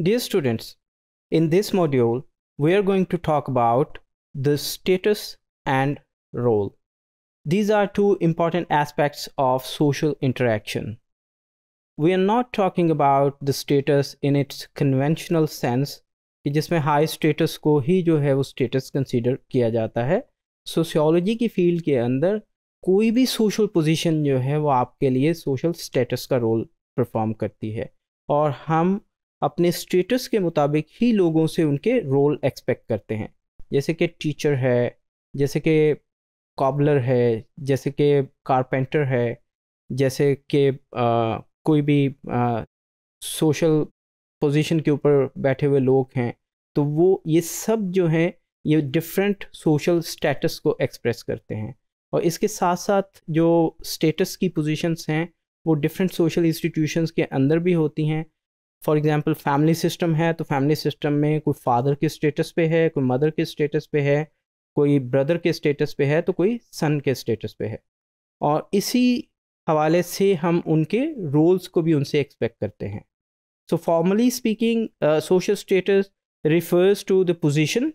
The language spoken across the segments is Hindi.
Dear students, in this module, we are going to talk about the status and role. These are two important aspects of social interaction. We are not talking about the status in its conventional sense, कि जिसमें high status को ही जो है वो status consider किया जाता है Sociology की field के अंदर कोई भी social position जो है वो आपके लिए social status का role perform करती है और हम अपने स्टेटस के मुताबिक ही लोगों से उनके रोल एक्सपेक्ट करते हैं जैसे कि टीचर है जैसे कि कॉबलर है जैसे कि कारपेंटर है जैसे कि कोई भी आ, सोशल पोजीशन के ऊपर बैठे हुए लोग हैं तो वो ये सब जो हैं ये डिफरेंट सोशल स्टेटस को एक्सप्रेस करते हैं और इसके साथ साथ जो स्टेटस की पोजीशंस हैं वो डिफरेंट सोशल इंस्टीट्यूशंस के अंदर भी होती हैं फॉर एग्ज़ाम्पल फैमिली सिस्टम है तो फैमिली सिस्टम में कोई फादर के स्टेटस पे है कोई मदर के स्टेटस पे है कोई ब्रदर के स्टेटस पे है तो कोई सन के स्टेटस पे है और इसी हवाले से हम उनके रोल्स को भी उनसे एक्सपेक्ट करते हैं so formally speaking social status refers to the position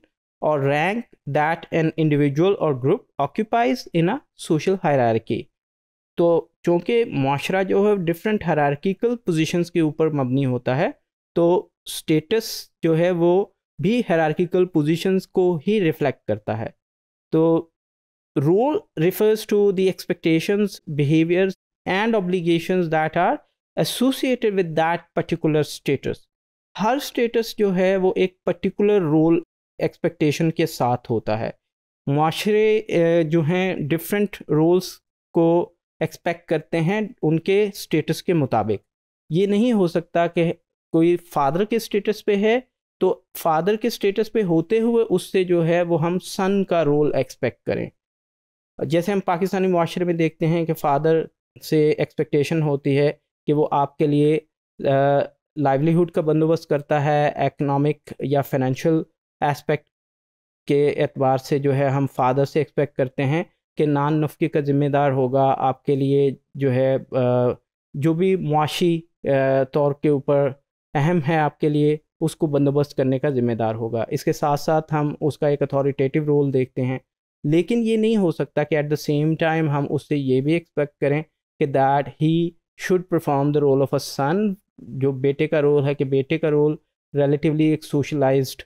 or rank that an individual or group occupies in a social hierarchy तो चूँकि माशरा जो है डिफरेंट हरारकिकल पोजिशन के ऊपर मबनी होता है तो स्टेटस जो है वो भी हरारकिकल पोजिशंस को ही रिफ्लेक्ट करता है तो role refers to the expectations behaviours and obligations that are associated with that particular status हर स्टेटस जो है वो एक पर्टिकुलर रोल एक्सपेक्टेशन के साथ होता है माशरे जो हैं डिफरेंट रोल्स को एक्सपेक्ट करते हैं उनके स्टेटस के मुताबिक ये नहीं हो सकता कि कोई फादर के स्टेटस पे है तो फादर के स्टेटस पे होते हुए उससे जो है वो हम सन का रोल एक्सपेक्ट करें जैसे हम पाकिस्तानी माशरे में देखते हैं कि फादर से एक्सपेक्टेशन होती है कि वो आपके लिए लाइवलीहुड का बंदोबस्त करता है इकनॉमिक या फाइनेंशियल एस्पेक्ट के एतबार से जो है हम फादर से एक्सपेक्ट करते हैं के नान नफके का ज़िम्मेदार होगा आपके लिए जो है जो भी मुआशी तौर के ऊपर अहम है आपके लिए उसको बंदोबस्त करने का ज़िम्मेदार होगा इसके साथ साथ हम उसका एक अथॉरिटेटिव रोल देखते हैं लेकिन ये नहीं हो सकता कि एट द सेम टाइम हम उससे ये भी एक्सपेक्ट करें कि that he should perform the role of a son जो बेटे का रोल है कि बेटे का रोल रिलेटिवली एक सोशलाइज्ड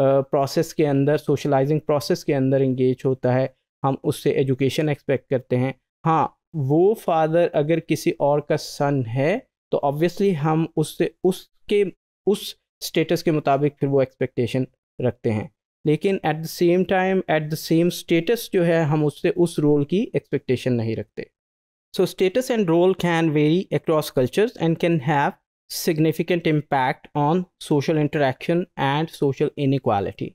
प्रोसेस के अंदर सोशलाइजिंग प्रोसेस के अंदर इंगेज होता है हम उससे एजुकेशन एक्सपेक्ट करते हैं हाँ वो फादर अगर किसी और का सन है तो ऑब्वियसली हम उससे उसके उस स्टेटस के मुताबिक फिर वो एक्सपेक्टेशन रखते हैं लेकिन at the same time at the same status जो है हम उससे उस रोल की एक्सपेक्टेशन नहीं रखते so status and role can vary across cultures and can have significant impact on social interaction and social inequality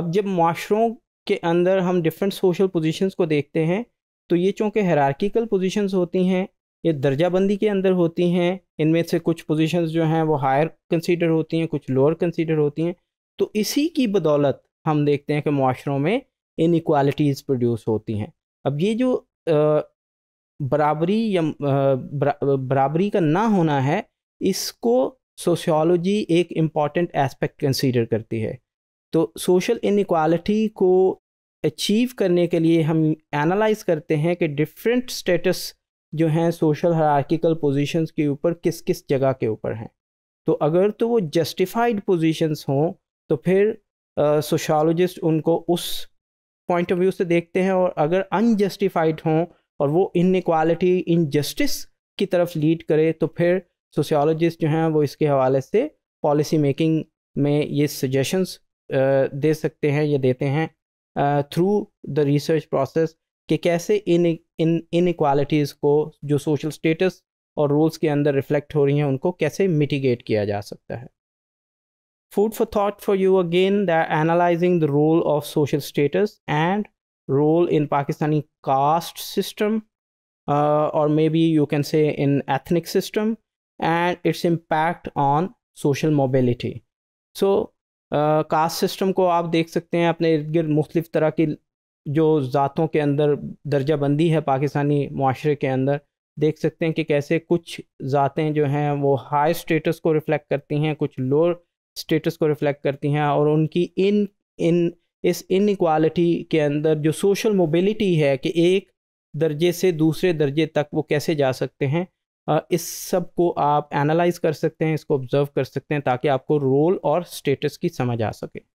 अब जब माशरों के अंदर हम डिफरेंट सोशल पोजीशंस को देखते हैं तो ये चूँकि हरार्किकल पोजीशंस होती हैं ये दर्जाबंदी के अंदर होती हैं इनमें से कुछ पोजीशंस जो हैं वो हायर कंसीडर होती हैं कुछ लोअर कंसीडर होती हैं तो इसी की बदौलत हम देखते हैं कि माशरों में इनक्वालिटीज़ प्रोड्यूस होती हैं अब ये जो आ, बराबरी या बरा, बराबरी का ना होना है इसको सोशियोलॉजी एक इम्पॉर्टेंट एस्पेक्ट कंसीडर करती है तो सोशल इनक्वालिटी को अचीव करने के लिए हम एनालाइज करते हैं कि डिफरेंट स्टेटस जो हैं सोशल हरार्किकल पोजीशंस के ऊपर किस किस जगह के ऊपर हैं तो अगर तो वो जस्टिफाइड पोजीशंस हों तो फिर सोशलोजिस्ट uh, उनको उस पॉइंट ऑफ व्यू से देखते हैं और अगर अनजस्टिफाइड हों और वो इनक्वालिटी इनजस्टिस की तरफ लीड करे तो फिर सोशलोजिस्ट जो हैं वो इसके हवाले से पॉलिसी मेकिंग में ये सजेशंस दे सकते हैं या देते हैं थ्रू द रिसर्च प्रोसेस कि कैसे इन इन इन इक्वालिटीज़ को जो सोशल स्टेटस और रोल्स के अंदर रिफ्लेक्ट हो रही हैं उनको कैसे मिटिगेट किया जा सकता है food for thought for you again the analysing the role of social status and role in Pakistani caste system और may be you can say in ethnic system and its impact on social mobility so caste system को आप देख सकते हैं अपने इर्द गिर्द मुख्तलिफ तरह की जो ज़ातों के अंदर दर्जा बंदी है पाकिस्तानी माशरे के अंदर देख सकते हैं कि कैसे कुछ ज़ातें जो हैं वो हाई स्टेटस को रिफ्लेक्ट करती हैं कुछ लोअर स्टेटस को रिफ्लेक्ट करती हैं और उनकी इन इन इस इनक्वालिटी के अंदर जो सोशल मोबिलिटी है कि एक दर्जे से दूसरे दर्जे तक वो कैसे जा सकते हैं इस सब को आप एनालाइज कर सकते हैं इसको ऑब्जर्व कर सकते हैं ताकि आपको रोल और स्टेटस की समझ आ सके